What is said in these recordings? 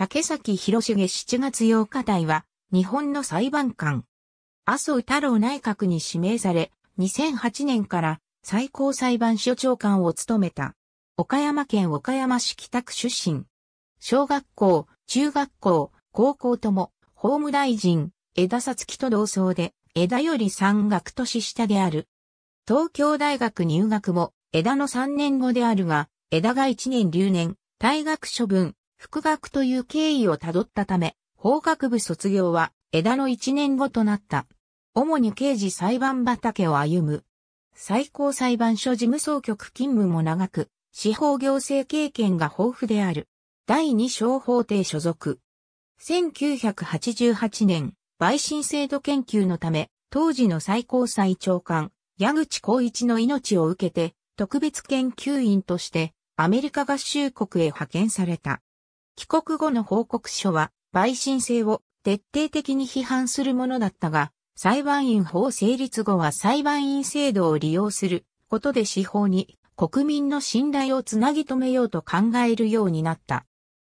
竹崎博重7月8日台は、日本の裁判官。麻生太郎内閣に指名され、2008年から最高裁判所長官を務めた。岡山県岡山市北区出身。小学校、中学校、高校とも、法務大臣、枝さつきと同窓で、枝より山岳年下である。東京大学入学も、枝の3年後であるが、枝が1年留年、退学処分、復学という経緯をたどったため、法学部卒業は枝の1年後となった。主に刑事裁判畑を歩む。最高裁判所事務総局勤務も長く、司法行政経験が豊富である。第二小法廷所属。1988年、陪審制度研究のため、当時の最高裁長官、矢口光一の命を受けて、特別研究員として、アメリカ合衆国へ派遣された。帰国後の報告書は、陪審制を徹底的に批判するものだったが、裁判員法成立後は裁判員制度を利用することで司法に国民の信頼をつなぎ止めようと考えるようになった。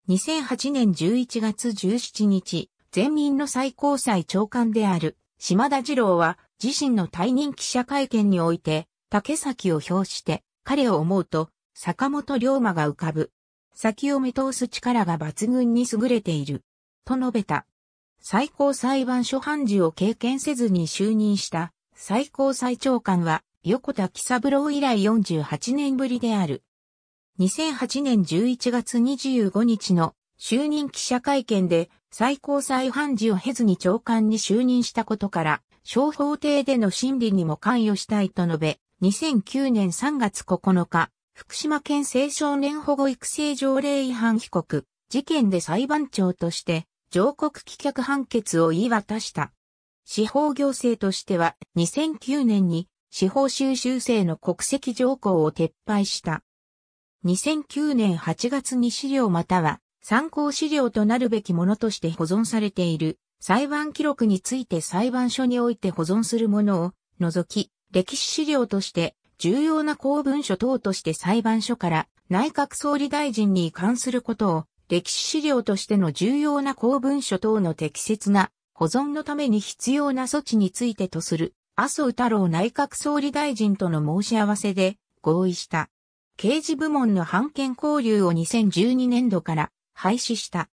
2008年11月17日、全民の最高裁長官である島田次郎は自身の退任記者会見において竹崎を表して彼を思うと坂本龍馬が浮かぶ先を見通す力が抜群に優れている、と述べた。最高裁判所判事を経験せずに就任した最高裁長官は横田喜三郎以来48年ぶりである。2008年11月25日の就任記者会見で最高裁判事を経ずに長官に就任したことから、小法廷での審理にも関与したいと述べ、2009年3月9日、福島県青少年保護育成条例違反被告、事件で裁判長として、上告棄却判決を言い渡した。司法行政としては、2009年に司法修習生の国籍条項を撤廃した。2009年8月に資料または参考資料となるべきものとして保存されている裁判記録について裁判所において保存するものを除き歴史資料として重要な公文書等として裁判所から内閣総理大臣に移管することを歴史資料としての重要な公文書等の適切な保存のために必要な措置についてとする麻生太郎内閣総理大臣との申し合わせで合意した。刑事部門の判権交流を2012年度から廃止した。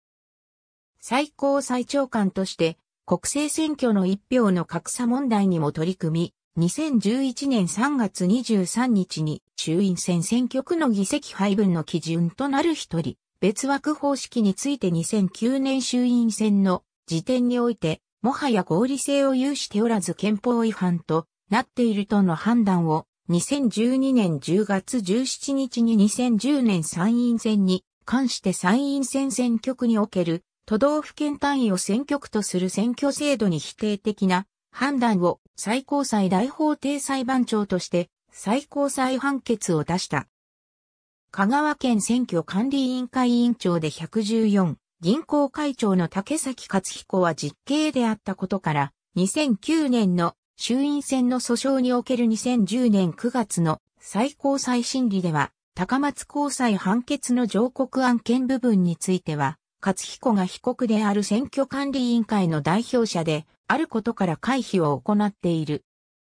最高裁長官として国政選挙の一票の格差問題にも取り組み、2011年3月23日に衆院選選挙区の議席配分の基準となる一人、別枠方式について2009年衆院選の時点において、もはや合理性を有しておらず憲法違反となっているとの判断を2012年10月17日に2010年参院選に関して参院選選挙区における都道府県単位を選挙区とする選挙制度に否定的な判断を最高裁大法廷裁判長として最高裁判決を出した。香川県選挙管理委員会委員長で114、銀行会長の竹崎勝彦は実刑であったことから、2009年の衆院選の訴訟における2010年9月の最高裁審理では、高松高裁判決の上告案件部分については、勝彦が被告である選挙管理委員会の代表者で、あることから回避を行っている。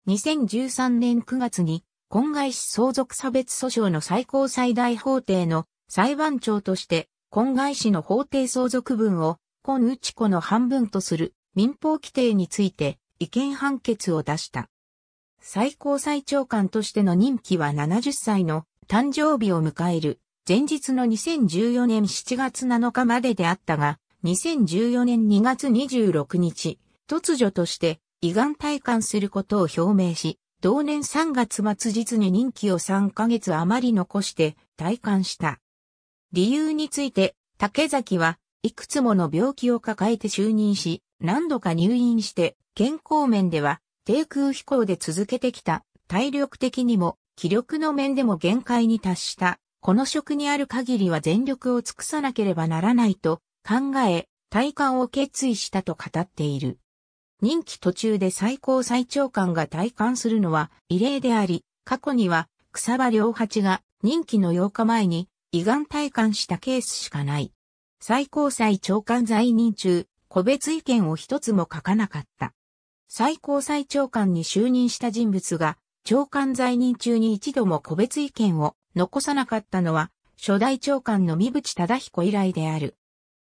2013年9月に、婚外子相続差別訴訟の最高最大法廷の裁判長として、婚外子の法廷相続分を、婚内子の半分とする民法規定について意見判決を出した。最高裁長官としての任期は70歳の誕生日を迎える前日の2014年7月7日までであったが、2014年2月26日、突如として胃がん退官することを表明し、同年3月末日に任期を3ヶ月余り残して退官した。理由について、竹崎はいくつもの病気を抱えて就任し、何度か入院して健康面では低空飛行で続けてきた体力的にも気力の面でも限界に達した。この職にある限りは全力を尽くさなければならないと考え、体感を決意したと語っている。任期途中で最高裁長官が退官するのは異例であり、過去には草場良八が任期の8日前に胃がん退官したケースしかない。最高裁長官在任中、個別意見を一つも書かなかった。最高裁長官に就任した人物が、長官在任中に一度も個別意見を残さなかったのは、初代長官の三淵忠彦以来である。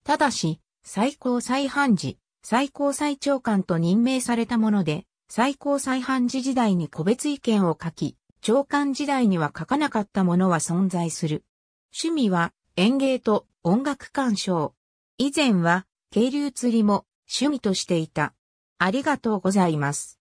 ただし、最高裁判事、最高裁長官と任命されたもので、最高裁判事時代に個別意見を書き、長官時代には書かなかったものは存在する。趣味は園芸と音楽鑑賞。以前は渓流釣りも趣味としていた。ありがとうございます。